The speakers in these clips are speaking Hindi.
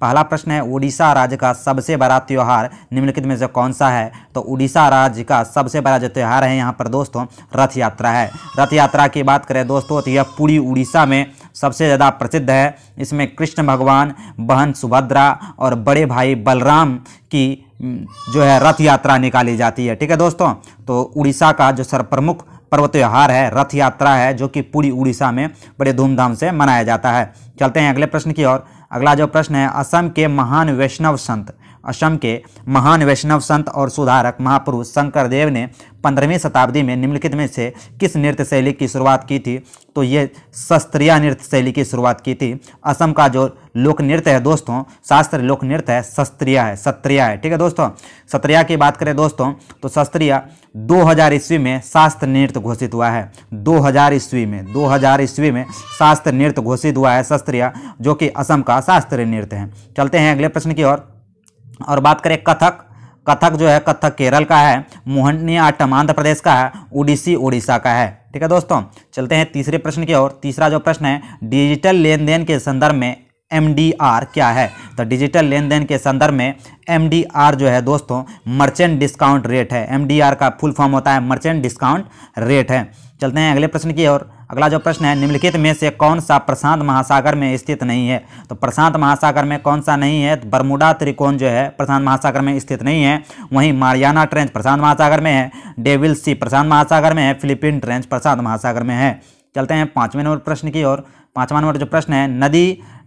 पहला प्रश्न है उड़ीसा राज्य का सबसे बड़ा त्यौहार निम्नलिखित में से कौन सा है तो उड़ीसा राज्य का सबसे बड़ा जो त्यौहार है यहाँ पर दोस्तों रथ यात्रा है रथ यात्रा की बात करें दोस्तों तो यह पूरी उड़ीसा में सबसे ज़्यादा प्रसिद्ध है इसमें कृष्ण भगवान बहन सुभद्रा और बड़े भाई बलराम की जो है रथ यात्रा निकाली जाती है ठीक है दोस्तों तो उड़ीसा का जो सर्वप्रमुख पर्व त्यौहार है रथ यात्रा है जो कि पूरी उड़ीसा में बड़े धूमधाम से मनाया जाता है चलते हैं अगले प्रश्न की ओर अगला जो प्रश्न है असम के महान वैष्णव संत असम के महान वैष्णव संत और सुधारक महापुरुष शंकरदेव ने पंद्रहवीं शताब्दी में निम्नलिखित में से किस नृत्य शैली की शुरुआत की थी तो ये शस्त्रीय नृत्य शैली की शुरुआत की थी असम का जो लोक नृत्य है दोस्तों शास्त्र लोक नृत्य है शस्त्रीय है सत्रीय है ठीक है दोस्तों सत्रीय की बात करें दोस्तों तो शस्त्रीय 2000 ईस्वी में शास्त्र नृत्य घोषित हुआ है 2000 ईस्वी में 2000 ईस्वी में शास्त्र नृत्य घोषित हुआ है शस्त्रीय जो कि असम का शास्त्रीय नृत्य है चलते हैं अगले प्रश्न की ओर और, और बात करें कथक कथक जो है कथक केरल का है मोहनी आटम आंध्र प्रदेश का है उड़ीसी उड़ीसा का है ठीक है दोस्तों चलते हैं तीसरे प्रश्न की ओर तीसरा जो प्रश्न है डिजिटल लेन देन के संदर्भ में एम क्या है तो डिजिटल लेन देन के संदर्भ में एम जो है दोस्तों मर्चेंट डिस्काउंट रेट है एम का फुल फॉर्म होता है मर्चेंट डिस्काउंट रेट है चलते हैं अगले प्रश्न की ओर अगला जो प्रश्न है निम्नलिखित में से कौन सा प्रशांत महासागर में स्थित नहीं है तो प्रशांत महासागर में कौन सा नहीं है तो बरमुडा त्रिकोण जो है प्रशांत महासागर में स्थित नहीं है वहीं मारियाना ट्रेंच प्रशांत महासागर में है डेविल सी प्रशांत महासागर में है फिलिपिन ट्रेंच प्रशांत महासागर में है चलते हैं पाँचवें नंबर प्रश्न की ओर पाँचवा नंबर जो प्रश्न है नदी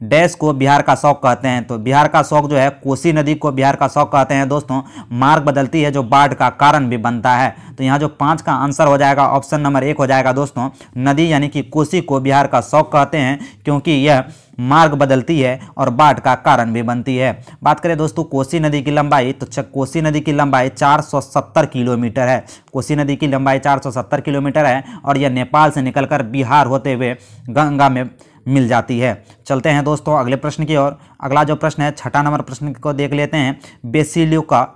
डैश को बिहार का शौक कहते हैं तो बिहार का शौक जो है कोसी नदी को बिहार का शौक कहते हैं दोस्तों मार्ग बदलती है जो बाढ़ का कारण भी बनता है तो यहाँ जो पाँच का आंसर हो जाएगा ऑप्शन नंबर एक हो जाएगा दोस्तों नदी यानी कि कोसी को बिहार का शौक कहते हैं क्योंकि यह मार्ग बदलती है और बाढ़ का कारण भी बनती है बात करें दोस्तों कोसी नदी की लंबाई तो कोसी नदी की लंबाई 470 किलोमीटर है कोसी नदी की लंबाई 470 किलोमीटर है और यह नेपाल से निकलकर बिहार होते हुए गंगा में मिल जाती है चलते हैं दोस्तों अगले प्रश्न की ओर अगला जो प्रश्न है छठा नंबर प्रश्न को देख लेते हैं बेसिलियो का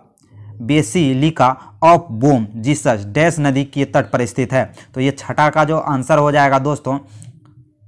basilica of Bom Jesus dash नदी के तट पर स्थित है तो ये छठा का जो आंसर हो जाएगा दोस्तों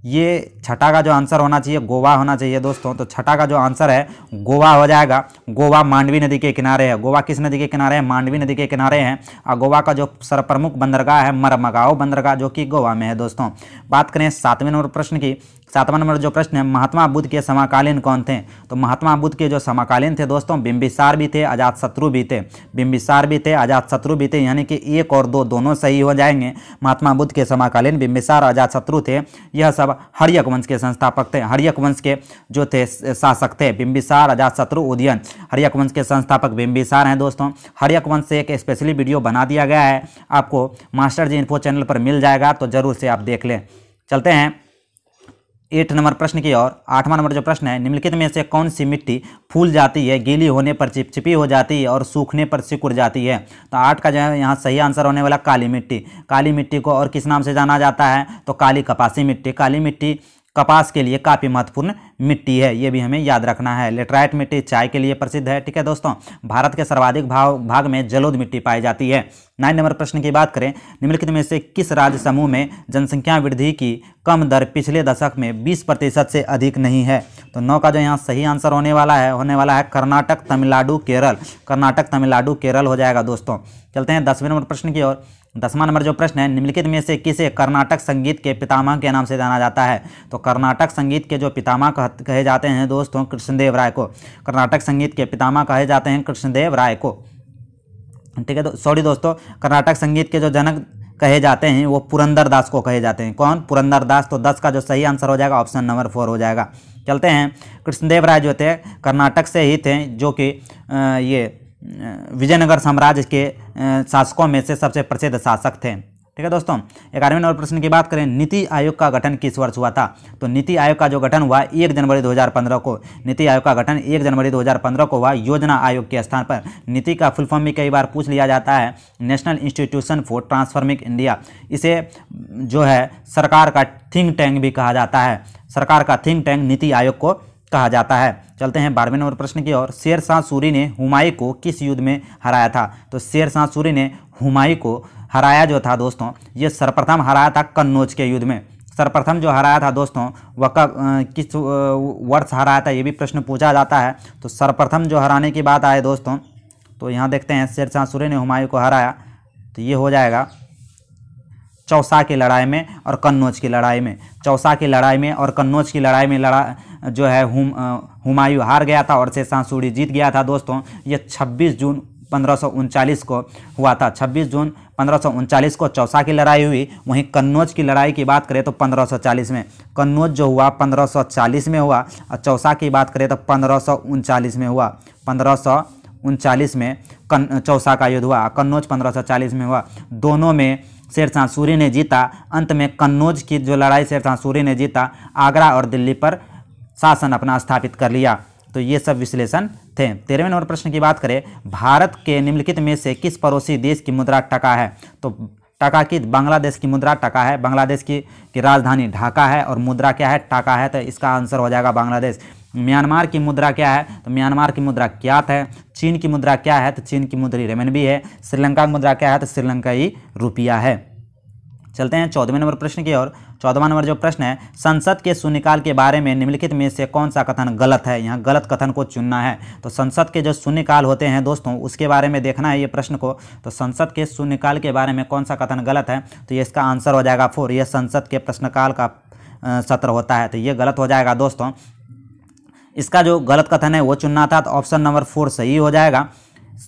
ये छठा का जो आंसर होना चाहिए गोवा होना चाहिए दोस्तों तो छठा का जो आंसर है गोवा हो जाएगा गोवा मांडवी नदी के किनारे है गोवा किस नदी के किनारे है मांडवी नदी के किनारे है और गोवा का जो सर्वप्रमुख बंदरगाह है मरमगाओ बंदरगाह जो कि गोवा में है दोस्तों बात करें सातवें नंबर प्रश्न की सातवां नंबर जो प्रश्न है महात्मा बुद्ध के समकालीन कौन थे तो महात्मा बुद्ध के जो समकालीन थे दोस्तों बिंबिसार भी थे अजात शत्रु भी थे बिंबिसार भी थे अजात शत्रु भी थे यानी कि एक और दो दोनों सही हो जाएंगे महात्मा बुद्ध के समकालीन बिंबिसार अजात शत्रु थे यह सब हरियक वंश के संस्थापक थे हरियक वंश के जो थे शासक थे बिंबिसार अजात शत्रु उदयन हरियक वंश के संस्थापक बिंबिसार हैं दोस्तों हरियक वंश से एक स्पेशली वीडियो बना दिया गया है आपको मास्टर जी इन्फो चैनल पर मिल जाएगा तो जरूर से आप देख लें चलते हैं एट नंबर प्रश्न की और आठवां नंबर जो प्रश्न है निम्नलिखित में से कौन सी मिट्टी फूल जाती है गीली होने पर चिपचिपी हो जाती है और सूखने पर सिकुड़ जाती है तो आठ का जो है यहाँ सही आंसर होने वाला काली मिट्टी काली मिट्टी को और किस नाम से जाना जाता है तो काली कपासी मिट्टी काली मिट्टी कपास के लिए काफ़ी महत्वपूर्ण मिट्टी है ये भी हमें याद रखना है लेटराइट मिट्टी चाय के लिए प्रसिद्ध है ठीक है दोस्तों भारत के सर्वाधिक भाव भाग में जलोद मिट्टी पाई जाती है नाइन नंबर प्रश्न की बात करें निम्नलिखित में से किस राज्य समूह में जनसंख्या वृद्धि की कम दर पिछले दशक में बीस प्रतिशत से अधिक नहीं है तो नौ का जो यहाँ सही आंसर होने वाला है होने वाला है कर्नाटक तमिलनाडु केरल कर्नाटक तमिलनाडु केरल हो जाएगा दोस्तों चलते हैं दसवें नंबर प्रश्न की ओर दसवां नंबर जो प्रश्न है निम्नलिखित में से किसे कर्नाटक संगीत के पितामह के नाम से जाना जाता है तो कर्नाटक संगीत के जो पितामह कहे जाते हैं दोस्तों कृष्णदेव राय को कर्नाटक संगीत के पितामह कहे जाते हैं कृष्णदेव राय को ठीक है तो सॉरी दोस्तों कर्नाटक संगीत के जो जनक कहे जाते हैं वो पुरंदर दास को कहे जाते हैं कौन पुरंदर दास तो दस का जो सही आंसर हो जाएगा ऑप्शन नंबर फोर हो जाएगा चलते हैं कृष्णदेव राय जो थे कर्नाटक से ही थे जो कि ये विजयनगर साम्राज्य के शासकों में से सबसे प्रसिद्ध शासक थे ठीक है दोस्तों ग्यारहवें नंबर प्रश्न की बात करें नीति आयोग का गठन किस वर्ष हुआ था तो नीति आयोग का जो गठन हुआ एक जनवरी 2015 को नीति आयोग का गठन एक जनवरी 2015 को हुआ योजना आयोग के स्थान पर नीति का फुल फॉर्म भी कई बार पूछ लिया जाता है national institution for transforming India इसे जो है सरकार का थिंक टैंक भी कहा जाता है सरकार का थिंक टैंक नीति आयोग को कहा जाता है चलते हैं बारहवें नंबर प्रश्न की ओर शेर शाह सूरी ने हुमायूं को किस युद्ध में हराया था तो शेर शाह सूरी ने हुमायूं को हराया जो था दोस्तों ये सर्वप्रथम हराया था कन्नौज के युद्ध में सर्वप्रथम जो हराया था दोस्तों वह किस वर्ष हराया था ये भी प्रश्न पूछा जाता है तो सर्वप्रथम जो हराने की बात आए दोस्तों तो यहाँ देखते हैं शेर शाह सूर्य ने हुमायूं को हराया तो ये हो जाएगा चौसा की लड़ाई में और कन्नौज की लड़ाई में चौसा की लड़ाई में और कन्नौज की लड़ाई में लड़ा जो है हुम हुमायूं हार गया था और शेरशाह सूरी जीत गया था दोस्तों ये 26 जून पंद्रह को हुआ था 26 जून पंद्रह को चौसा की लड़ाई हुई वहीं कन्नौज की लड़ाई की बात करें तो 1540 में कन्नौज जो हुआ 1540 में हुआ और चौसा की बात करें तो पंद्रह में हुआ पंद्रह उनचालीस में कन चौसा का युद्ध हुआ कन्नौज 1540 में हुआ दोनों में शेरशाह सूरी ने जीता अंत में कन्नौज की जो लड़ाई शेरशाह सूरी ने जीता आगरा और दिल्ली पर शासन अपना स्थापित कर लिया तो ये सब विश्लेषण थे तेरहवें नंबर प्रश्न की बात करें भारत के निम्नलिखित में से किस पड़ोसी देश की मुद्रा टका है तो टका की बांग्लादेश की मुद्रा टका है बांग्लादेश की, की राजधानी ढाका है और मुद्रा क्या है टाका है तो इसका आंसर हो जाएगा बांग्लादेश म्यांमार की मुद्रा क्या है तो म्यांमार की मुद्रा क्या है चीन की मुद्रा क्या है तो चीन की मुद्रा रेमनबी है श्रीलंका की मुद्रा क्या है तो ही रुपया है चलते हैं चौदहवें नंबर प्रश्न की ओर चौदवा नंबर जो प्रश्न है संसद के शून्यकाल के बारे में निम्नलिखित में से कौन सा कथन गलत है यहाँ गलत कथन को चुनना है तो संसद के जो शून्यकाल होते हैं दोस्तों उसके बारे में देखना है ये प्रश्न को तो संसद के शून्यकाल के बारे में कौन सा कथन गलत है तो ये इसका आंसर हो जाएगा फोर यह संसद के प्रश्नकाल का सत्र होता है तो ये गलत हो जाएगा दोस्तों इसका जो गलत कथन है वो चुनना था तो ऑप्शन नंबर फोर सही हो जाएगा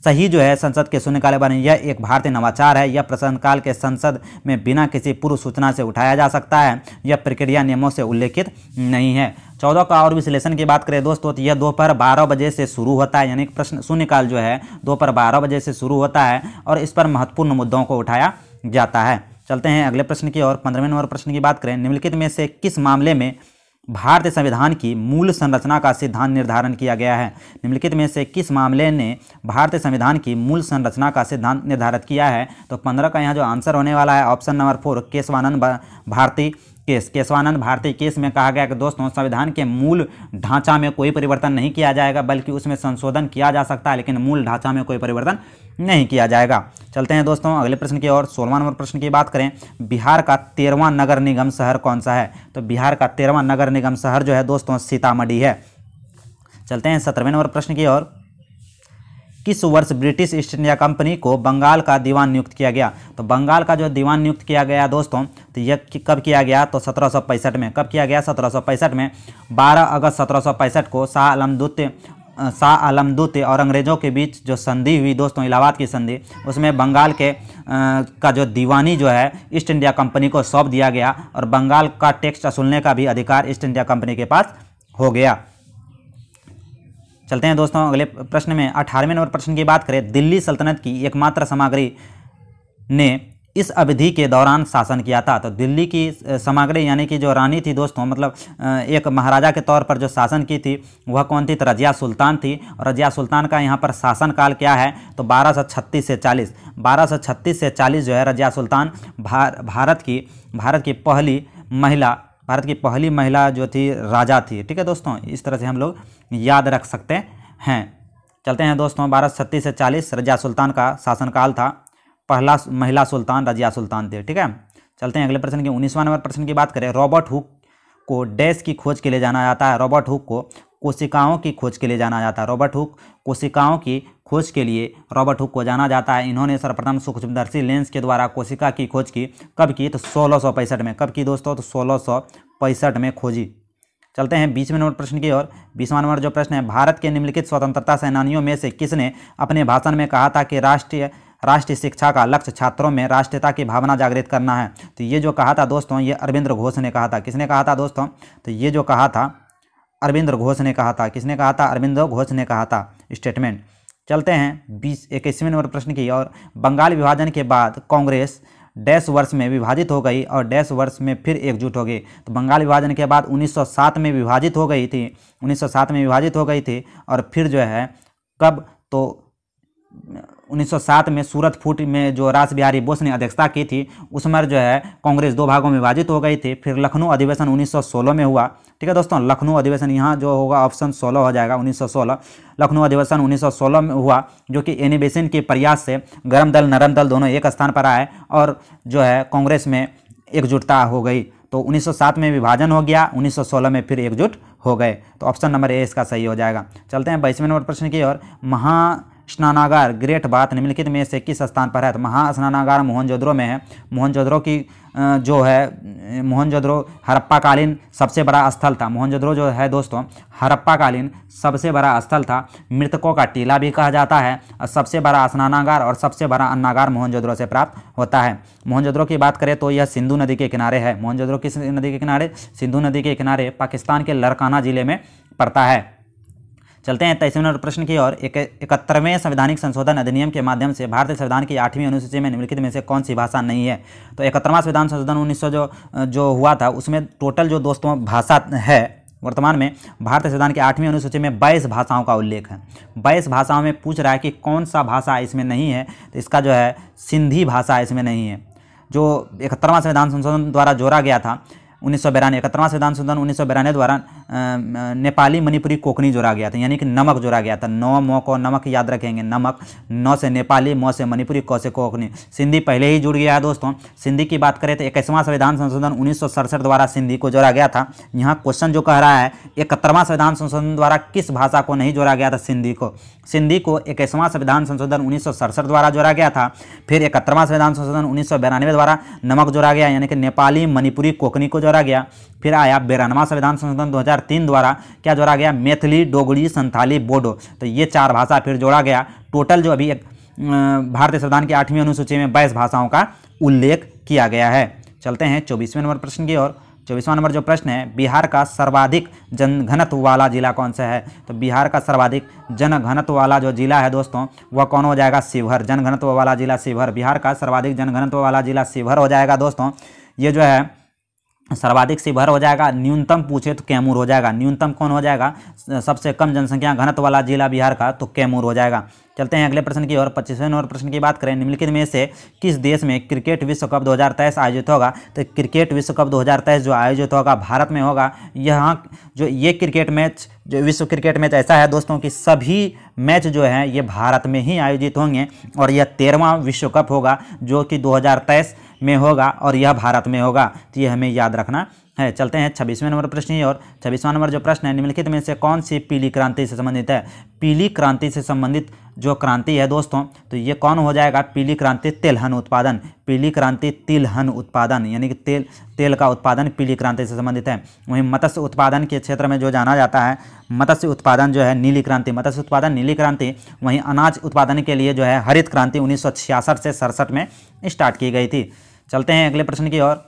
सही जो है संसद के शून्यकाल बारे यह एक भारतीय नवाचार है यह प्रश्नकाल के संसद में बिना किसी पूर्व सूचना से उठाया जा सकता है यह प्रक्रिया नियमों से उल्लेखित नहीं है चौदह का और विश्लेषण की बात करें दोस्तों तो यह दोपहर बारह बजे से शुरू होता है यानी प्रश्न शून्यकाल जो है दोपहर बारह बजे से शुरू होता है और इस पर महत्वपूर्ण मुद्दों को उठाया जाता है चलते हैं अगले प्रश्न की और पंद्रहवें नंबर प्रश्न की बात करें निम्नलिखित में से किस मामले में भारतीय संविधान की मूल संरचना का सिद्धांत निर्धारण किया गया है निम्नलिखित में से किस मामले ने भारतीय संविधान की मूल संरचना का सिद्धांत निर्धारित किया है तो पंद्रह का यहाँ जो आंसर होने वाला है option number four Keshavananda Bharati case Keshavananda Bharati case में कहा गया कि दोस्तों संविधान के मूल ढांचा में कोई परिवर्तन नहीं किया जाएगा बल्कि उसमें संशोधन किया जा सकता है लेकिन मूल ढांचा में कोई परिवर्तन नहीं किया जाएगा चलते हैं दोस्तों अगले प्रश्न की और सोलवा नंबर प्रश्न की बात करें बिहार का तेरवा नगर निगम शहर कौन सा है तो बिहार का तेरवा नगर निगम शहर जो है दोस्तों सीतामढ़ी है चलते हैं सत्रहवें नंबर प्रश्न की ओर किस वर्ष ब्रिटिश ईस्ट इंडिया कंपनी को बंगाल का दीवान नियुक्त किया गया तो बंगाल का जो दीवान नियुक्त किया गया दोस्तों तो यह कब किया गया तो सत्रह में कब किया गया सत्रह में बारह अगस्त सत्रह को शाह आलम शाह आलम और अंग्रेज़ों के बीच जो संधि हुई दोस्तों इलाहाबाद की संधि उसमें बंगाल के आ, का जो दीवानी जो है ईस्ट इंडिया कंपनी को सौंप दिया गया और बंगाल का टैक्स वसूलने का भी अधिकार ईस्ट इंडिया कंपनी के पास हो गया चलते हैं दोस्तों अगले प्रश्न में अठारहवें नंबर प्रश्न की बात करें दिल्ली सल्तनत की एकमात्र सामग्री ने इस अवधि के दौरान शासन किया था तो दिल्ली की सामग्री यानी कि जो रानी थी दोस्तों मतलब एक महाराजा के तौर पर जो शासन की थी वह कौन थी तो रजिया सुल्तान थी और रजिया सुल्तान का यहाँ पर शासन काल क्या है तो बारह सौ छत्तीस से चालीस बारह सौ छत्तीस से चालीस जो है रजिया सुल्तान भार, भारत की भारत की पहली महिला भारत की पहली महिला जो थी राजा थी ठीक है दोस्तों इस तरह से हम लोग याद रख सकते हैं चलते हैं दोस्तों भारत छत्तीस से चालीस रजिया सुल्तान का शासनकाल था पहला महिला सुल्तान रजिया सुल्तान थे ठीक है चलते हैं अगले प्रश्न की उन्नीसवां नंबर प्रश्न की बात करें रॉबर्ट हुक को डैश की खोज के लिए जाना जाता है रॉबर्ट हुक को कोशिकाओं की खोज के लिए जाना जाता है रॉबर्ट हुक कोशिकाओं की खोज के लिए रॉबर्ट हुक को जाना जाता है इन्होंने सर्वप्रथम सूक्ष्मदर्शी लेंस के द्वारा कोशिका की खोज की कब की तो सोलह में कब की दोस्तों तो सोलह में खोजी चलते हैं बीसवें नंबर प्रश्न की ओर बीसवा नंबर जो प्रश्न है भारत के निम्नलिखित स्वतंत्रता सेनानियों में से किसने अपने भाषण में कहा था कि राष्ट्रीय राष्ट्रीय शिक्षा का लक्ष्य छात्रों में राष्ट्रीयता की भावना जागृत करना है तो ये जो कहा था दोस्तों ये अरविंद घोष ने कहा था किसने कहा था दोस्तों तो ये जो कहा था अरविंद घोष ने कहा था किसने कहा था अरविंद घोष ने कहा था स्टेटमेंट चलते हैं बीस इक्कीसवें नंबर प्रश्न की और बंगाल विभाजन के बाद कांग्रेस डैश वर्ष में विभाजित हो गई और डैश वर्ष में फिर एकजुट हो गई तो बंगाल विभाजन के बाद 1907 में विभाजित हो गई थी 1907 में विभाजित हो गई थी और फिर जो है कब तो 1907 में सूरत फूट में जो रास बिहारी बोस ने अध्यक्षता की थी उसमें जो है कांग्रेस दो भागों में विभाजित हो गई थी फिर लखनऊ अधिवेशन 1916 में हुआ ठीक है दोस्तों लखनऊ अधिवेशन यहाँ जो होगा ऑप्शन सोलह हो जाएगा सोलह लखनऊ अधिवेशन 1916 में हुआ जो कि एनिवेशन के प्रयास से गर्म दल नरम दल दोनों एक स्थान पर आए और जो है कांग्रेस में एकजुटता हो गई तो 1907 में विभाजन हो गया 1916 में फिर एकजुट हो गए तो ऑप्शन नंबर ए इसका सही हो जाएगा चलते हैं बाईसवें नंबर प्रश्न की ओर महा स्नानागार ग्रेट बात निम्नलिखित में से किस स्थान पर है तो महा स्नानागार मोहनजोदड़ो में है मोहनजोद्रो की जो है मोहनजोदड़ो हड़प्पाकालीन सबसे बड़ा स्थल था मोहनजोद्रो जो है दोस्तों हड़प्पाकालीन सबसे बड़ा स्थल था मृतकों का टीला भी कहा जाता है और सबसे बड़ा स्नानागार और सबसे बड़ा अन्नागार मोहनजोद्रो से प्राप्त होता है मोहनजोद्रो की बात करें तो यह सिंधु नदी के किनारे है मोहनजोद्रो किस नदी के किनारे सिंधु नदी के किनारे पाकिस्तान के लड़काना जिले में पड़ता है चलते हैं तेईसवें नंबर प्रश्न की और एक इकहत्तरवें संवैधानिक संशोधन अधिनियम के माध्यम से भारतीय संविधान की आठवीं अनुसूची में निम्नलिखित में से कौन सी भाषा नहीं है तो इकहत्तरवां संविधान संशोधन उन्नीस जो जो हुआ था उसमें टोटल जो दोस्तों भाषा है वर्तमान में भारतीय संविधान की आठवीं अनुसूची में बाईस भाषाओं का उल्लेख है बाईस भाषाओं में पूछ रहा है कि कौन सा भाषा इसमें नहीं है तो इसका जो है सिंधी भाषा इसमें नहीं है जो इकहत्तरवां संविधान संशोधन द्वारा जोड़ा गया था उन्नीस सौ बिरानवे इकहत्तरवां संविधान संशोधन उन्नीस सौ बिरानवे द्वारा नेपाली मणिपुरी कोकनी जोड़ा गया था यानी कि नमक जोड़ा गया था नौ मौ को नमक याद रखेंगे नमक नौ से नेपाली मौ से मणिपुरी कौ से कोकनी सिंधी पहले ही जुड़ गया है दोस्तों सिंधी की बात करें तो इक्कीसवां संविधान संशोधन उन्नीस द्वारा सिंधी को जोड़ा गया था यहाँ क्वेश्चन जो कह रहा है इकहत्तरवां संविधान संशोधन द्वारा किस भाषा को नहीं जोड़ा गया था सिंधी को सिंधी को इक्कीसवां संविधान संशोधन उन्नीस द्वारा जोड़ा गया था फिर इकहत्तरवां संविधान संशोधन उन्नीस द्वारा नमक जोड़ा गया यानी कि नेपाली मणिपुरी कोकनी को जोड़ा गया फिर आया बेरानवा संविधान संशोधन 2003 द्वारा क्या जोड़ा गया मैथिली डोगरी संथाली बोडो तो ये चार भाषा फिर जोड़ा गया टोटल जो अभी एक भारतीय संविधान की आठवीं अनुसूची में बाईस भाषाओं का उल्लेख किया गया है चलते हैं चौबीसवें नंबर प्रश्न की ओर चौबीसवां नंबर जो प्रश्न है बिहार का सर्वाधिक जनघनत्व वाला जिला कौन सा है तो बिहार का सर्वाधिक जनघनत्व वाला जो जिला है दोस्तों वह कौन हो जाएगा शिवहर जनघनत्व वाला जिला शिवहर बिहार का सर्वाधिक जनघनत्व वाला जिला शिवहर हो जाएगा दोस्तों ये जो है सर्वाधिक शिवहर हो जाएगा न्यूनतम पूछे तो कैमूर हो जाएगा न्यूनतम कौन हो जाएगा सबसे कम जनसंख्या घनत्व वाला जिला बिहार का तो कैमूर हो जाएगा चलते हैं अगले प्रश्न की ओर पच्चीसवें नंबर प्रश्न की बात करें निम्नलिखित में से किस देश में क्रिकेट विश्व कप 2023 आयोजित होगा तो क्रिकेट विश्व कप 2023 जो आयोजित होगा भारत में होगा यहाँ जो ये क्रिकेट मैच जो विश्व क्रिकेट मैच ऐसा है दोस्तों कि सभी मैच जो हैं ये भारत में ही आयोजित होंगे और यह तेरहवा विश्व कप होगा जो कि दो में होगा और यह भारत में होगा तो ये हमें याद रखना है चलते हैं छब्बीसवें नंबर प्रश्न और छब्बीसवां नंबर जो प्रश्न है निम्नलिखित में से कौन सी पीली क्रांति से संबंधित है पीली क्रांति से संबंधित जो क्रांति है दोस्तों तो ये कौन हो जाएगा पीली क्रांति तिलहन उत्पादन पीली क्रांति तिलहन उत्पादन यानी कि तेल तेल का उत्पादन पीली क्रांति से संबंधित है वहीं मत्स्य उत्पादन के क्षेत्र में जो जाना जाता है मत्स्य उत्पादन जो है नीली क्रांति मत्स्य उत्पादन नीली क्रांति वहीं अनाज उत्पादन के लिए जो है हरित क्रांति उन्नीस से सड़सठ में स्टार्ट की गई थी चलते हैं अगले प्रश्न की ओर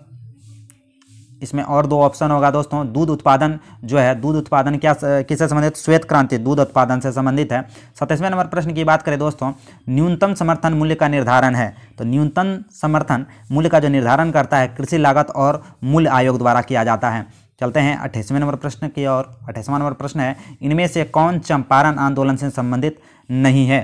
इसमें और दो ऑप्शन होगा दोस्तों दूध उत्पादन जो है दूध उत्पादन क्या किससे संबंधित श्वेत क्रांति दूध उत्पादन से संबंधित है सत्ताईसवें नंबर प्रश्न की बात करें दोस्तों न्यूनतम समर्थन मूल्य का निर्धारण है तो न्यूनतम समर्थन मूल्य का जो निर्धारण करता है कृषि लागत और मूल्य आयोग द्वारा किया जाता है चलते हैं अट्ठाईसवें नंबर प्रश्न की और अट्ठाईसवां नंबर प्रश्न है इनमें से कौन चंपारण आंदोलन से संबंधित नहीं है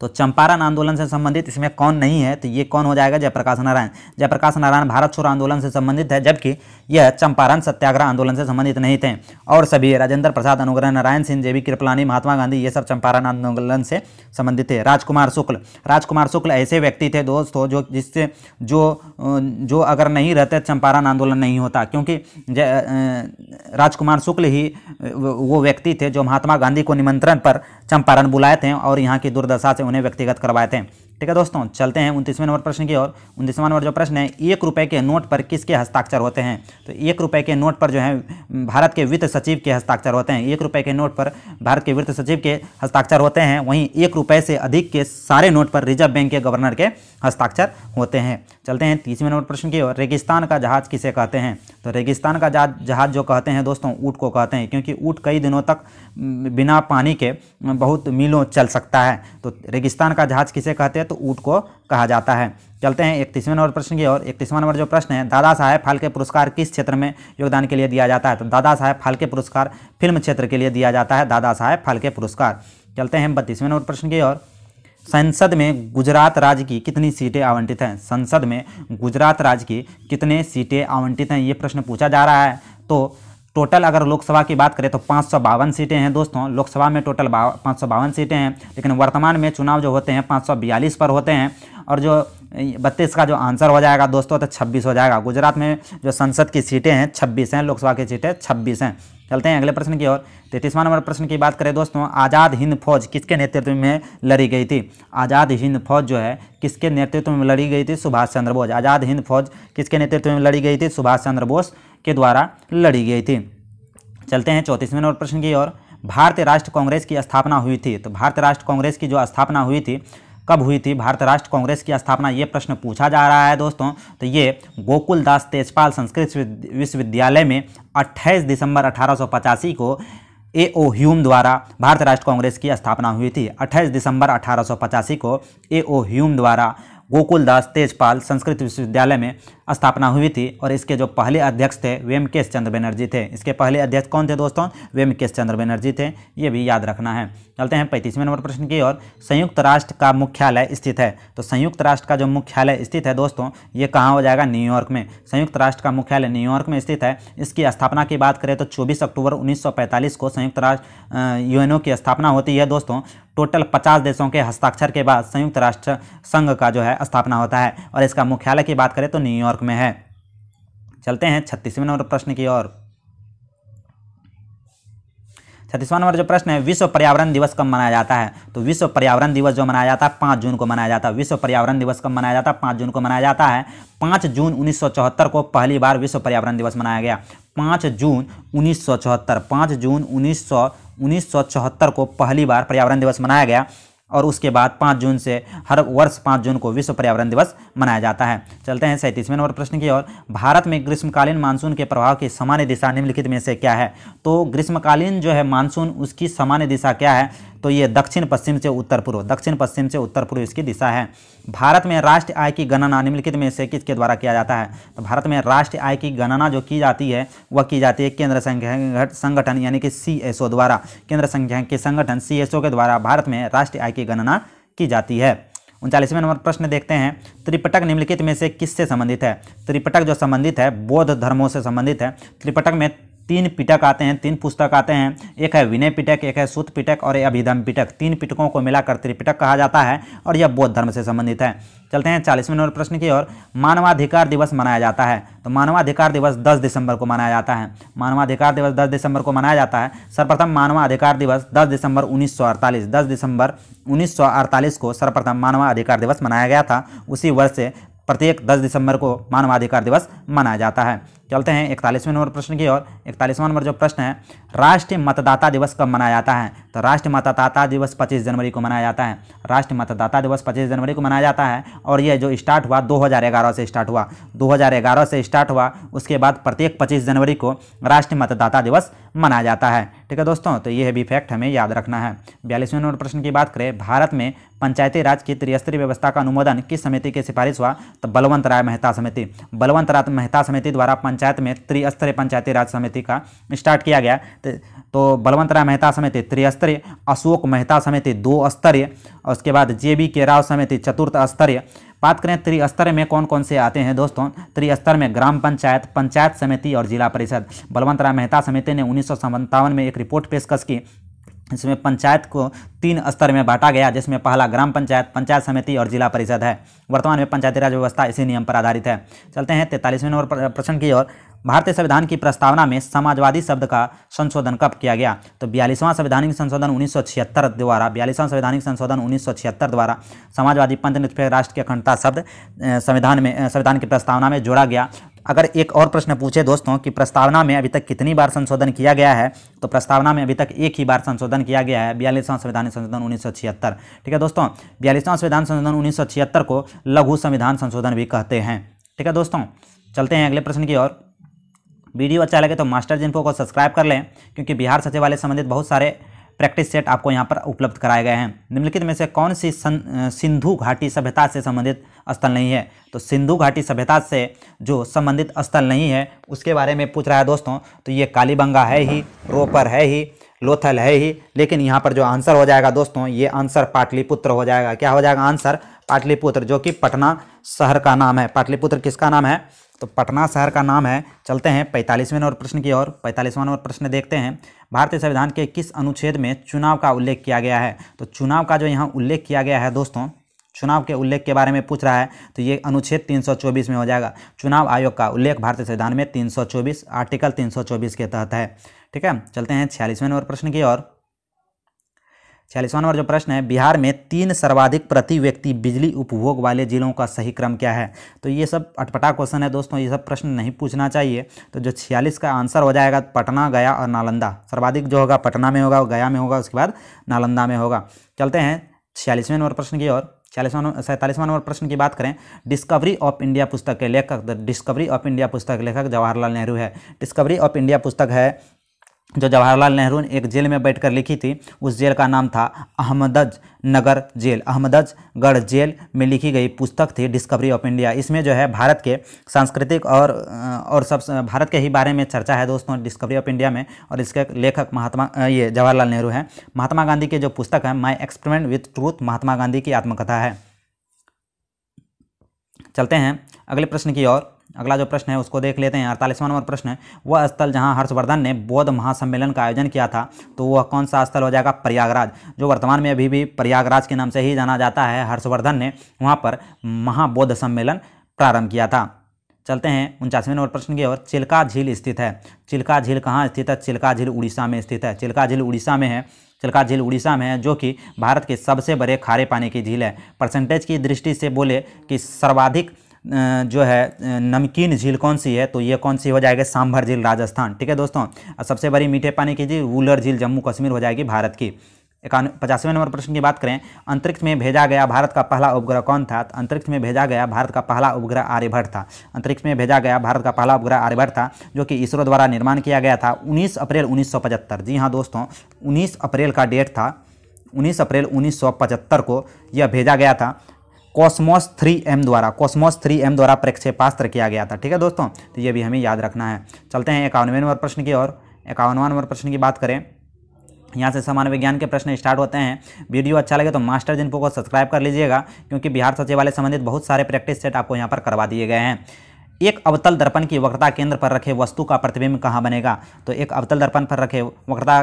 तो चंपारण आंदोलन से संबंधित इसमें कौन नहीं है तो ये कौन हो जाएगा जयप्रकाश नारायण जयप्रकाश नारायण भारत छोड़ आंदोलन से संबंधित है जबकि यह चंपारण सत्याग्रह आंदोलन से संबंधित नहीं थे और सभी राजेंद्र प्रसाद अनुग्रह नारायण सिंह जेबी कृपलानी महात्मा गांधी ये सब चंपारण आंदोलन से संबंधित थे राजकुमार शुक्ल राजकुमार शुक्ल ऐसे व्यक्ति थे दोस्तों जो जिससे जो जो अगर नहीं रहते चंपारण आंदोलन नहीं होता क्योंकि राजकुमार शुक्ल ही वो व्यक्ति थे जो महात्मा गांधी को निमंत्रण पर चंपारण बुलाए थे और यहाँ की दुर्दशा से उन्हें व्यक्तिगत करवाए थे ठीक है दोस्तों चलते हैं उनतीसवें नंबर प्रश्न की ओर उनतीसवें नंबर जो प्रश्न है एक रुपये के नोट पर किसके हस्ताक्षर होते हैं तो एक रुपये के नोट पर जो है भारत के वित्त सचिव के हस्ताक्षर होते हैं एक रुपये के नोट पर भारत के वित्त सचिव के हस्ताक्षर होते हैं वहीं एक रुपये से अधिक के सारे नोट पर रिजर्व बैंक के गवर्नर के हस्ताक्षर होते हैं चलते हैं तीसवें नंबर प्रश्न की ओर रेगिस्तान का जहाज किसे कहते हैं तो रेगिस्तान का जहाज जहाज जो कहते हैं दोस्तों ऊँट को कहते हैं क्योंकि ऊँट कई दिनों तक बिना पानी के बहुत मीलों चल सकता है तो रेगिस्तान का जहाज किसे कहते हैं तो ऊँट को कहा जाता है चलते हैं इकतीसवें नंबर प्रश्न की और इकतीसवां नंबर जो प्रश्न है दादा साहेब फाल्के पुरस्कार किस क्षेत्र में योगदान के लिए दिया जाता है तो दादा साहेब फाल्के पुरस्कार फिल्म क्षेत्र के लिए दिया जाता है दादा साहेब फाल्के पुरस्कार चलते हैं बत्तीसवें नंबर प्रश्न की और संसद में गुजरात राज्य की कितनी सीटें आवंटित हैं संसद में गुजरात राज्य की कितने सीटें आवंटित हैं ये प्रश्न पूछा जा रहा है तो टोटल अगर लोकसभा की बात करें तो पाँच सीटें हैं दोस्तों लोकसभा में टोटल पाँच सीटें हैं लेकिन वर्तमान में चुनाव जो होते हैं पाँच पर होते हैं और जो बत्तीस का जो आंसर हो जाएगा दोस्तों तो छब्बीस हो जाएगा गुजरात में जो संसद की सीटें हैं छब्बीस हैं लोकसभा की सीटें छब्बीस हैं चलते हैं अगले प्रश्न की ओर तैतीसवां नंबर प्रश्न की बात करें दोस्तों आज़ाद हिंद फौज किसके नेतृत्व में लड़ी गई थी आज़ाद हिंद फौज जो है किसके नेतृत्व में लड़ी गई थी सुभाष चंद्र बोस आज़ाद हिंद फौज किसके नेतृत्व में लड़ी गई थी सुभाष चंद्र बोस के द्वारा लड़ी गई थी चलते हैं चौंतीसवें नंबर प्रश्न की ओर भारतीय राष्ट्र कांग्रेस की स्थापना हुई थी तो भारतीय राष्ट्र कांग्रेस की जो स्थापना हुई थी कब हुई थी भारत राष्ट्र कांग्रेस की स्थापना ये प्रश्न पूछा जा रहा है दोस्तों तो ये गोकुल दास तेजपाल संस्कृत विश्वविद्यालय में 28 दिसंबर अठारह को ए ओ ह्यूम द्वारा भारत राष्ट्र कांग्रेस की स्थापना हुई थी 28 दिसंबर अठारह को ए ओ ह्यूम द्वारा गोकुल दास तेजपाल संस्कृत विश्वविद्यालय में स्थापना हुई थी और इसके जो पहले अध्यक्ष थे वेमकेश चंद्र बनर्जी थे इसके पहले अध्यक्ष कौन थे दोस्तों वेमकेश चंद्र बनर्जी थे ये भी याद रखना है चलते हैं पैंतीसवें नंबर प्रश्न की ओर संयुक्त राष्ट्र का मुख्यालय स्थित है तो संयुक्त राष्ट्र का जो मुख्यालय स्थित है दोस्तों ये कहाँ हो जाएगा न्यूयॉर्क में संयुक्त राष्ट्र का मुख्यालय न्यूयॉर्क में स्थित है इसकी स्थापना की बात करें तो चौबीस अक्टूबर उन्नीस को संयुक्त राष्ट्र यूएनओ की स्थापना होती है दोस्तों टोटल 50 देशों के हस्ताक्षर के बाद संयुक्त राष्ट्र संघ का जो है स्थापना होता है और इसका मुख्यालय की बात करें तो न्यूयॉर्क में है चलते हैं छत्तीसवें नंबर प्रश्न की ओर छत्तीसवां नंबर जो प्रश्न है विश्व पर्यावरण दिवस कब मनाया जाता है तो विश्व पर्यावरण दिवस जो मनाया जाता है पाँच जून को मनाया जाता है विश्व पर्यावरण दिवस कब मनाया जाता है पाँच जून को मनाया जाता है पाँच जून उन्नीस को पहली बार विश्व पर्यावरण दिवस मनाया गया पाँच जून उन्नीस सौ जून उन्नीस उन्नीस को पहली बार पर्यावरण दिवस मनाया गया और उसके बाद पाँच जून से हर वर्ष पाँच जून को विश्व पर्यावरण दिवस मनाया जाता है चलते हैं सैंतीसवें नंबर प्रश्न की ओर भारत में ग्रीष्मकालीन मानसून के प्रभाव की सामान्य दिशा निम्नलिखित में से क्या है तो ग्रीष्मकालीन जो है मानसून उसकी सामान्य दिशा क्या है तो ये दक्षिण पश्चिम से उत्तर पूर्व दक्षिण पश्चिम से उत्तर पूर्व इसकी दिशा है भारत में राष्ट्रीय आय की गणना निम्नलिखित में से किसके द्वारा किया जाता है तो भारत में राष्ट्रीय आय की गणना जो की जाती है वह की जाती है केंद्र संगठन यानी कि सी द्वारा केंद्र संख्या के संगठन सी के द्वारा भारत में राष्ट्रीय आय की गणना की जाती है उनचालीसवें नंबर प्रश्न देखते हैं त्रिपटक निम्नलिखित में से किससे संबंधित है त्रिपटक जो संबंधित है बौद्ध धर्मों से संबंधित है त्रिपटक में तीन पिटक आते हैं तीन पुस्तक आते हैं एक है विनय पिटक एक है सुत पिटक और अभिधम पिटक तीन पिटकों को मिलाकर त्रिपिटक कहा जाता है और यह बौद्ध धर्म से संबंधित है चलते हैं चालीसवें नंबर प्रश्न की ओर मानवाधिकार दिवस मनाया जाता है तो मानवाधिकार दिवस 10 दिसंबर को मनाया जाता है मानवाधिकार दिवस 10 दिसंबर को मनाया जाता है सर्वप्रथम मानवाधिकार दिवस 10 दिसंबर 1948 10 दिसंबर 1948 को सर्वप्रथम मानवाधिकार दिवस मनाया गया था उसी वर्ष से प्रत्येक 10 दिसंबर को मानवाधिकार दिवस मनाया जाता है चलते हैं इकतालीसवें नंबर प्रश्न की ओर इकतालीसवें नंबर जो प्रश्न है राष्ट्रीय मतदाता दिवस कब मनाया जाता है तो राष्ट्रीय मतदाता दिवस 25 जनवरी को मनाया जाता है राष्ट्रीय मतदाता दिवस 25 जनवरी को मनाया जाता है और यह जो स्टार्ट हुआ 2011 से स्टार्ट हुआ 2011 से स्टार्ट हुआ उसके बाद प्रत्येक पच्चीस जनवरी को राष्ट्रीय मतदाता दिवस मनाया जाता है ठीक है दोस्तों तो यह भी फैक्ट हमें याद रखना है बयालीसवें नंबर प्रश्न की बात करें भारत में पंचायती राज की त्रिस्तरीय व्यवस्था का अनुमोदन किस समिति की सिफारिश हुआ तो बलवंत राय मेहता समिति बलवंत राय मेहता समिति द्वारा पंचायत में त्रिस्तरीय पंचायती राज समिति का स्टार्ट किया गया तो बलवंत राय मेहता समिति त्रिस्तरीय अशोक मेहता समिति दो स्तरीय और उसके बाद जे बी के राव समिति चतुर्थ स्तरीय बात करें त्रिस्तर में कौन कौन से आते हैं दोस्तों त्रिस्तर में ग्राम पंचायत पंचायत समिति और जिला परिषद बलवंत राय मेहता समिति ने उन्नीस में एक रिपोर्ट पेशकश की इसमें पंचायत को तीन स्तर में बांटा गया जिसमें पहला ग्राम पंचायत पंचायत समिति और जिला परिषद है वर्तमान में पंचायती राज व्यवस्था इसी नियम पर आधारित है चलते हैं तैंतालीसवें नंबर प्रश्न की ओर भारतीय संविधान की प्रस्तावना में समाजवादी शब्द का संशोधन कब किया गया तो बयालीसवां संवैधानिक संशोधन उन्नीस द्वारा बयालीसवां संवैधानिक संशोधन उन्नीस द्वारा समाजवादी पंथ निरपेक्ष राष्ट्र की अखंडता शब्द संविधान में संविधान की प्रस्तावना में जोड़ा गया अगर एक और प्रश्न पूछे दोस्तों कि प्रस्तावना में अभी तक कितनी बार संशोधन किया गया है तो प्रस्तावना में अभी तक एक ही बार संशोधन किया गया है बयालीसवां संविधान संशोधन उन्नीस ठीक है दोस्तों बयालीसवां संविधान संशोधन उन्नीस को लघु संविधान संशोधन भी कहते हैं ठीक है दोस्तों चलते हैं अगले प्रश्न की ओर वीडियो अच्छा लगे तो मास्टर जिनको को सब्सक्राइब कर लें क्योंकि बिहार सचिवालय संबंधित बहुत सारे प्रैक्टिस सेट आपको यहाँ पर उपलब्ध कराए गए हैं निम्नलिखित में से कौन सी सिंधु घाटी सभ्यता से संबंधित स्थल नहीं है तो सिंधु घाटी सभ्यता से जो संबंधित स्थल नहीं है उसके बारे में पूछ रहा है दोस्तों तो ये कालीबंगा है ही रोपर है ही लोथल है ही लेकिन यहाँ पर जो आंसर हो जाएगा दोस्तों ये आंसर पाटलिपुत्र हो जाएगा क्या हो जाएगा आंसर पाटलिपुत्र जो कि पटना शहर का नाम है पाटलिपुत्र किसका नाम है तो पटना शहर का नाम है चलते हैं पैंतालीसवें नंबर प्रश्न की ओर पैंतालीसवां नंबर प्रश्न देखते हैं भारतीय संविधान के किस अनुच्छेद में चुनाव का उल्लेख किया गया है तो चुनाव का जो यहाँ उल्लेख किया गया है दोस्तों चुनाव के उल्लेख के बारे में पूछ रहा है तो ये अनुच्छेद 324 में हो जाएगा चुनाव आयोग का उल्लेख भारतीय संविधान में 324 आर्टिकल 324 के तहत है ठीक है चलते हैं छियालीसवें नंबर प्रश्न की ओर छियालीसवा नंबर जो प्रश्न है बिहार में तीन सर्वाधिक प्रति व्यक्ति बिजली उपभोग वाले जिलों का सही क्रम क्या है तो ये सब अटपटा क्वेश्चन है दोस्तों ये सब प्रश्न नहीं पूछना चाहिए तो जो छियालीस का आंसर हो जाएगा पटना गया और नालंदा सर्वाधिक जो होगा पटना में होगा गया में होगा उसके बाद नालंदा में होगा चलते हैं छियालीसवें नंबर प्रश्न की ओर चालीसवां सैंतालीसवां नंबर प्रश्न की बात करें डिस्कवरी ऑफ इंडिया पुस्तक के लेखक द डिस्कवरी ऑफ इंडिया पुस्तक लेखक जवाहरलाल नेहरू है डिस्कवरी ऑफ इंडिया पुस्तक है जो जवाहरलाल नेहरू ने एक जेल में बैठकर लिखी थी उस जेल का नाम था अहमदज नगर जेल अहमदजगढ़ जेल में लिखी गई पुस्तक थी डिस्कवरी ऑफ इंडिया इसमें जो है भारत के सांस्कृतिक और और सब भारत के ही बारे में चर्चा है दोस्तों डिस्कवरी ऑफ इंडिया में और इसके लेखक महात्मा ये जवाहरलाल नेहरू हैं महात्मा गांधी की जो पुस्तक है my experiment with truth Mahatma Gandhi की आत्मकथा है चलते हैं अगले प्रश्न की ओर अगला जो प्रश्न है उसको देख लेते हैं अड़तालीसवां नंबर प्रश्न है वह स्थल जहां हर्षवर्धन ने बौद्ध महासम्मेलन का आयोजन किया था तो वह कौन सा स्थल हो जाएगा प्रयागराज जो वर्तमान में अभी भी प्रयागराज के नाम से ही जाना जाता है हर्षवर्धन ने वहाँ पर महाबौद्ध सम्मेलन प्रारंभ किया था चलते हैं उनचासवें नंबर प्रश्न की ओर चिल्का झील स्थित है चिल्का झील कहाँ स्थित है चिल्का झील उड़ीसा में स्थित है चिल्का झील उड़ीसा में है चिल्का झील उड़ीसा में है जो कि भारत के सबसे बड़े खारे पानी की झील है परसेंटेज की दृष्टि से बोले कि सर्वाधिक जो है नमकीन झील कौन सी है तो ये कौन सी हो जाएगी सांभर झील राजस्थान ठीक है दोस्तों सबसे बड़ी मीठे पानी की झील वूलर झील जम्मू कश्मीर हो जाएगी भारत की इक्यान पचासवें नंबर प्रश्न की बात करें अंतरिक्ष में भेजा गया भारत का पहला उपग्रह कौन था तो अंतरिक्ष में भेजा गया भारत का पहला उपग्रह आर्यभट्ट था अंतरिक्ष में भेजा गया भारत का पहला उपग्रह आर्यभट्ट था जो कि इसरो द्वारा निर्माण किया गया था 19 अप्रैल 1975 जी हाँ दोस्तों 19 अप्रैल का डेट था 19 अप्रैल 1975 को यह भेजा गया था कॉस्मोस 3M द्वारा कॉस्मोस 3M द्वारा प्रक्षेपास्त्र किया गया था ठीक है दोस्तों तो ये भी हमें याद रखना है चलते हैं इक्यानवे नंबर प्रश्न की और इक्यानवा नंबर प्रश्न की बात करें यहाँ से सामान्य विज्ञान के प्रश्न स्टार्ट होते हैं वीडियो अच्छा लगे तो मास्टर जिनपो को सब्सक्राइब कर लीजिएगा क्योंकि बिहार सचिवालय संबंधित बहुत सारे प्रैक्टिस सेट आपको यहाँ पर करवा दिए गए हैं एक अवतल दर्पण की वक्रता केंद्र पर रखे वस्तु का प्रतिबिंब कहाँ बनेगा तो एक अवतल दर्पण पर रखे वक्रता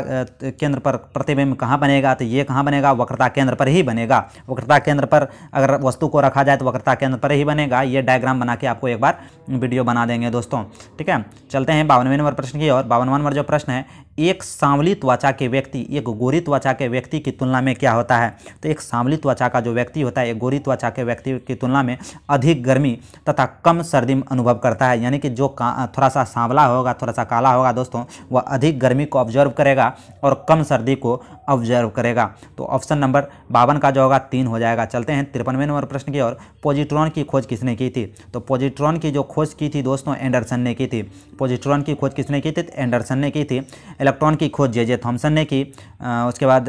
केंद्र पर प्रतिबिंब कहाँ बनेगा तो ये कहाँ बनेगा वक्रता केंद्र पर ही बनेगा वक्रता केंद्र पर अगर वस्तु को रखा जाए तो वक्रता केंद्र पर ही बनेगा ये डायग्राम बना के आपको एक बार वीडियो बना देंगे दोस्तों ठीक है चलते हैं बावनवे नंबर प्रश्न की और बावनवा नंबर जो प्रश्न है एक सांवली त्वचा के व्यक्ति एक गोरी त्वचा के व्यक्ति की तुलना में क्या होता है तो एक सांवली त्वचा का जो व्यक्ति होता है एक गोरी त्वचा के व्यक्ति की तुलना में अधिक गर्मी तथा कम सर्दी अनुभव करता है यानी कि जो थोड़ा सा सांवला होगा थोड़ा सा काला होगा दोस्तों वह अधिक गर्मी को ऑब्जर्व करेगा और कम सर्दी को ऑब्जर्व करेगा तो ऑप्शन नंबर बावन का जो होगा तीन हो जाएगा चलते हैं तिरपनवे नंबर प्रश्न की और पॉजिट्रॉन की खोज किसने की थी तो पॉजिट्रॉन की जो खोज की थी दोस्तों एंडरसन ने की थी पॉजिट्रॉन की खोज किसने की थी तो एंडरसन ने की थी इलेक्ट्रॉन की खोज जे जे थॉम्सन ने की उसके बाद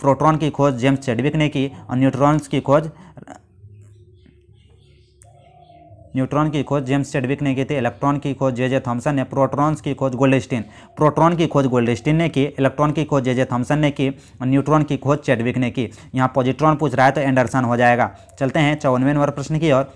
प्रोट्रॉन की खोज जेम्स चेडविक ने की और न्यूट्रॉन्स की खोज न्यूट्रॉन की खोज जेम्स चेडविक ने की थी इलेक्ट्रॉन की खोज जे जे थॉमसन ने प्रोटॉन्स की खोज गोल्डस्टीन प्रोटॉन की खोज गोल्डस्टीन ने की इलेक्ट्रॉन की खोज जे जे थॉमसन ने की और न्यूट्रॉन की खोज चेडविक ने की यहाँ पॉजिट्रॉन पूछ रहा है तो एंडरसन हो जाएगा चलते हैं चौवनवे नंबर प्रश्न की और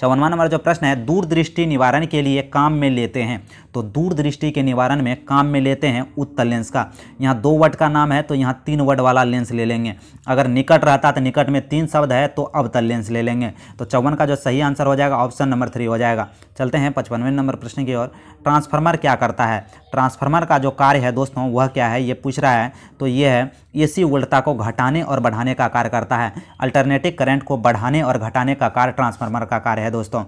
चौवनवा नंबर जो प्रश्न है दूरदृष्टि निवारण के लिए काम में लेते हैं तो दूरदृष्टि के निवारण में काम में लेते हैं उत्तल लेंस का यहाँ दो वर्ड का नाम है तो यहाँ तीन वर्ड वाला लेंस ले लेंगे अगर निकट रहता तो निकट में तीन शब्द है तो अवतल लेंस ले लेंगे तो चौवन का जो सही आंसर हो जाएगा ऑप्शन नंबर थ्री हो जाएगा चलते हैं पचपनवें नंबर प्रश्न की ओर ट्रांसफार्मर क्या करता है ट्रांसफार्मर का जो कार्य है दोस्तों वह क्या है ये पूछ रहा है तो ये है एसी वोल्टता को घटाने और बढ़ाने का कार्य करता है अल्टरनेटिव करंट को बढ़ाने और घटाने का कार्य ट्रांसफार्मर का कार्य है दोस्तों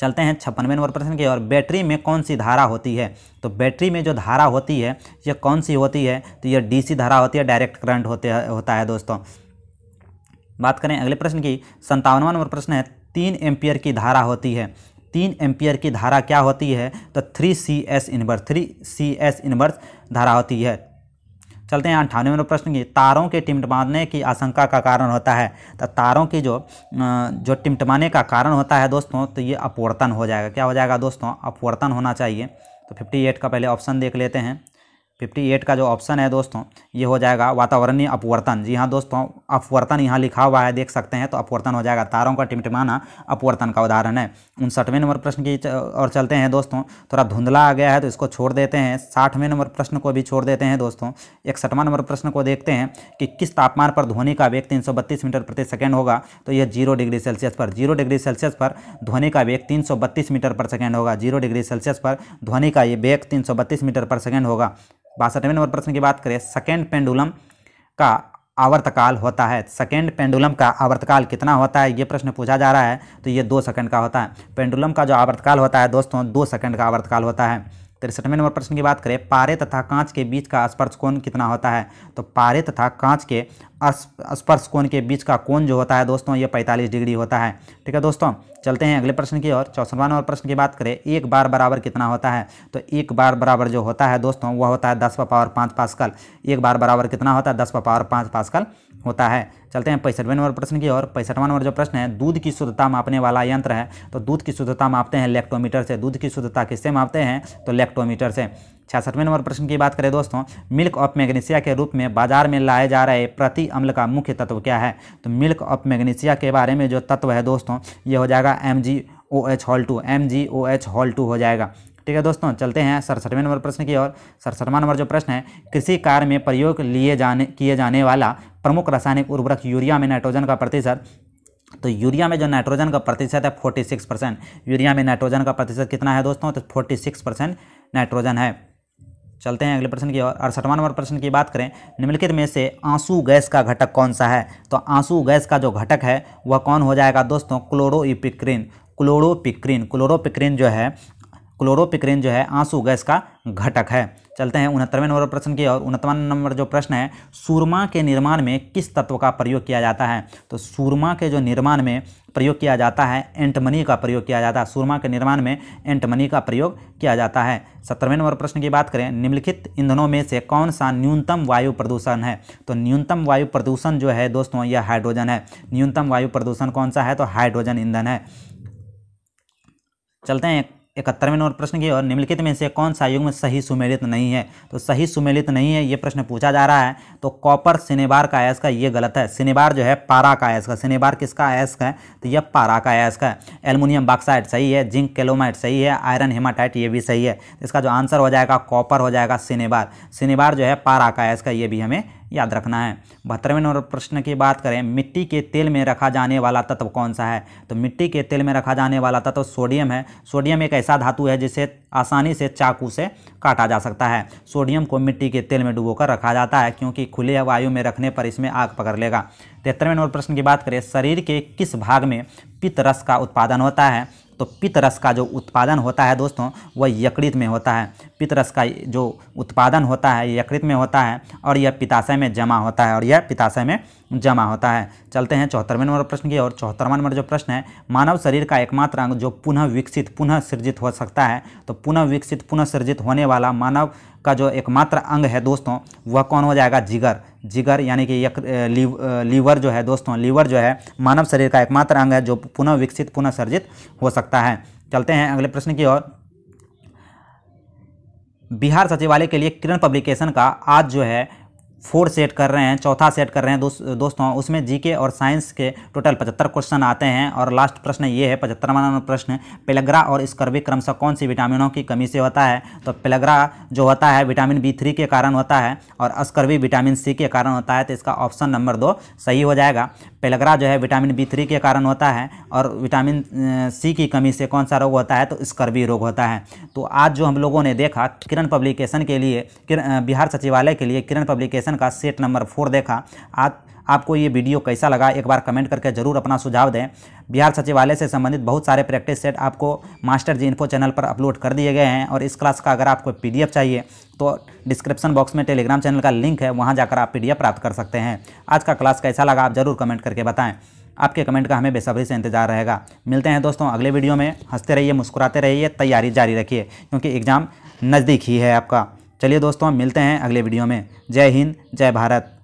चलते हैं छप्पनवे नंबर प्रश्न की और बैटरी में कौन सी धारा होती है तो बैटरी में जो धारा होती है ये कौन सी होती है तो ये डीसी धारा होती है डायरेक्ट करंट होते होता है दोस्तों बात करें अगले प्रश्न की संतावनवा नंबर प्रश्न है तीन एम्पियर की धारा होती है तीन एम्पियर की धारा क्या होती है तो three C S inverse three C S inverse धारा होती है चलते हैं अंठानवे नंबर प्रश्न की तारों के टिमटमाने की आशंका का कारण होता है तो तारों की जो जो टिमटमाने का कारण होता है दोस्तों तो ये अपवर्तन हो जाएगा क्या हो जाएगा दोस्तों अपवर्तन होना चाहिए तो 58 का पहले ऑप्शन देख लेते हैं 58 का जो ऑप्शन है दोस्तों ये हो जाएगा वातावरणीय अपवर्तन जी हाँ दोस्तों अपवर्तन यहाँ लिखा हुआ है देख सकते हैं तो अपवर्तन हो जाएगा तारों का टिमटिमाना अपवर्तन का उदाहरण है उनसठवें नंबर प्रश्न की और चलते हैं दोस्तों थोड़ा धुंधला आ गया है तो इसको छोड़ देते हैं साठवें नंबर प्रश्न को भी छोड़ देते हैं दोस्तों इकसठवां नंबर प्रश्न को देखते हैं कि किस तापमान पर ध्वनि का वेग तीन मीटर प्रति सेकेंड होगा तो यह जीरो डिग्री सेल्सियस पर जीरो डिग्री सेल्सियस पर ध्वनि का वेग तीन मीटर पर सेकेंड होगा जीरो डिग्री सेल्सियस पर ध्वनि का ये वेग तीन मीटर पर सेकेंड होगा बासठवें नंबर प्रश्न की बात करें सेकेंड पेंडुलम का आवर्तकाल होता है सेकेंड पेंडुलम का आवर्तकाल कितना होता है ये प्रश्न पूछा जा रहा है तो ये दो सेकंड का होता है पेंडुलम का जो आवर्तकाल होता है दोस्तों दो सेकंड का आवर्तकाल होता है तिरसठवें नंबर प्रश्न की बात करें पारे तथा कांच के बीच का स्पर्श कोण कितना होता है तो पारे तथा कांच के स्पर्श कोण के बीच का कोण जो होता है दोस्तों ये 45 डिग्री होता है ठीक है दोस्तों चलते हैं अगले प्रश्न की ओर चौसठवा नंबर प्रश्न की बात करें एक बार बराबर कितना होता है तो एक बार बराबर जो होता है दोस्तों वह होता है दस पावर पाँच पास एक बार बराबर कितना होता है दस पावर पाँच पास होता है चलते हैं पैंसठवें नंबर प्रश्न की और पैंसठवा नंबर जो प्रश्न है दूध की शुद्धता मापने वाला यंत्र है तो दूध की शुद्धता मापते हैं लेक्टोमीटर से दूध की शुद्धता किससे मापते हैं तो लेक्टोमीटर से छियासठवें नंबर प्रश्न की बात करें दोस्तों मिल्क ऑफ मैग्नीशिया के रूप में बाजार में लाए जा रहे प्रति अम्ल का मुख्य तत्व क्या है तो मिल्क ऑफ मैग्नीशिया के बारे में जो तत्व है दोस्तों ये हो जाएगा M G O H whole two M G O H whole two हो जाएगा ठीक है दोस्तों चलते हैं सड़सठवें नंबर प्रश्न की और सड़सठवा नंबर जो प्रश्न है कृषि कार्य में प्रयोग लिए जाने किए जाने वाला प्रमुख रासायनिक उर्वरक यूरिया में नाइट्रोजन का प्रतिशत तो यूरिया में जो नाइट्रोजन का प्रतिशत है 46 परसेंट यूरिया में नाइट्रोजन का प्रतिशत कितना है दोस्तों तो 46 परसेंट नाइट्रोजन है चलते हैं अगले प्रश्न की ओर अड़सठवा नंबर प्रश्न की बात करें निम्नलिखित में से आंसू गैस का घटक कौन सा है तो आंसू गैस का जो घटक है वह कौन हो जाएगा दोस्तों क्लोरोपिक्रीन क्लोरोपिक्रीन क्लोरोपिक्रीन जो है क्लोरोपिक्रीन जो है आंसू गैस का घटक है चलते हैं उनहत्तरवें नंबर प्रश्न की और उनहत्तरवा नंबर जो प्रश्न है सूरमा के निर्माण में किस तत्व का प्रयोग किया जाता है तो सूरमा के जो निर्माण में प्रयोग किया जाता है एंटमनी का प्रयोग किया जाता है सूरमा के निर्माण में एंटमनी का प्रयोग किया जाता है सत्रहवें नंबर प्रश्न की बात करें निम्नलिखित ईंधनों में से कौन सा न्यूनतम वायु प्रदूषण है तो न्यूनतम वायु प्रदूषण जो है दोस्तों यह हाइड्रोजन है न्यूनतम वायु प्रदूषण कौन सा है तो हाइड्रोजन ईंधन है चलते हैं इकहत्तरवें नंबर प्रश्न की और निम्नलिखित में से कौन सा युग्म सही सुमेलित नहीं है तो सही सुमेलित नहीं है ये प्रश्न पूछा जा रहा है तो कॉपर सिनेबार का अयस्क ये गलत है सिनेबार जो है पारा का अयस्क सिनेबार किसका अयस्क है तो यह पारा का अयस्क है एलमुनियम बाक्साइड सही है जिंक केलोमाइट सही है आयरन हेमाटाइट ये भी सही है इसका जो आंसर हो जाएगा कॉपर हो जाएगा सिनेबार सिनेबार जो है पारा का अयस्क ये भी हमें याद रखना है बहत्तरवें नंबर प्रश्न की बात करें मिट्टी के तेल में रखा जाने वाला तत्व कौन सा है तो मिट्टी के तेल में रखा जाने वाला तत्व सोडियम है सोडियम एक ऐसा धातु है जिसे आसानी से चाकू से काटा जा सकता है सोडियम को मिट्टी के तेल में डुबो रखा जाता है क्योंकि खुले वायु में रखने पर इसमें आग पकड़ लेगा तिहत्तरवें नंबर प्रश्न की बात करें शरीर के किस भाग में पित्तरस का उत्पादन होता है तो पित्तरस का जो उत्पादन होता है दोस्तों वह यकृत में होता है पितरस का जो उत्पादन होता है यकृत में होता है और यह पिताशय में जमा होता है और यह पिताशय में जमा होता है चलते हैं चौहत्तरवें नंबर प्रश्न की और चौहत्तरवा नंबर जो प्रश्न है मानव शरीर का एकमात्र अंग जो पुनः विकसित पुनः सृजित हो सकता है तो पुनः विकसित पुनः सृजित होने वाला मानव का जो एकमात्र अंग है दोस्तों वह कौन हो जाएगा जिगर जिगर यानी कि यक लीव, लीवर जो है दोस्तों लीवर जो है मानव शरीर का एकमात्र अंग है जो पुनः विकसित पुनः सर्जित हो सकता है चलते हैं अगले प्रश्न की ओर बिहार सचिवालय के लिए किरण पब्लिकेशन का आज जो है फोर सेट कर रहे हैं चौथा सेट कर रहे हैं दोस्त दोस्तों उसमें जीके और साइंस के टोटल पचहत्तर क्वेश्चन आते हैं और लास्ट प्रश्न ये है पचहत्तरवा प्रश्न पेलग्रा और स्कर्वी क्रमशः कौन सी विटामिनों की कमी से होता है तो पेलग्रा जो होता है विटामिन बी थ्री के कारण होता है और स्कर्वी विटामिन सी के कारण होता है तो इसका ऑप्शन नंबर दो सही हो जाएगा पेलग्रा जो है विटामिन बी थ्री के कारण होता है और विटामिन सी की कमी से कौन सा रोग होता है तो स्कर्वी रोग होता है तो आज जो हम लोगों ने देखा किरण पब्लिकेशन के लिए बिहार सचिवालय के लिए किरण पब्लिकेशन क्वेश्चन का सेट नंबर फोर देखा आज आपको ये वीडियो कैसा लगा एक बार कमेंट करके जरूर अपना सुझाव दें बिहार सचिवालय से संबंधित बहुत सारे प्रैक्टिस सेट आपको मास्टर जी इन्फो चैनल पर अपलोड कर दिए गए हैं और इस क्लास का अगर आपको पीडीएफ चाहिए तो डिस्क्रिप्शन बॉक्स में टेलीग्राम चैनल का लिंक है वहाँ जाकर आप पीडीएफ प्राप्त कर सकते हैं आज का क्लास कैसा लगा आप जरूर कमेंट करके बताएँ आपके कमेंट का हमें बेसब्री से इंतजार रहेगा मिलते हैं दोस्तों अगले वीडियो में हंसते रहिए मुस्कुराते रहिए तैयारी जारी रखिए क्योंकि एग्ज़ाम नज़दीक ही है आपका चलिए दोस्तों मिलते हैं अगले वीडियो में जय हिंद जय भारत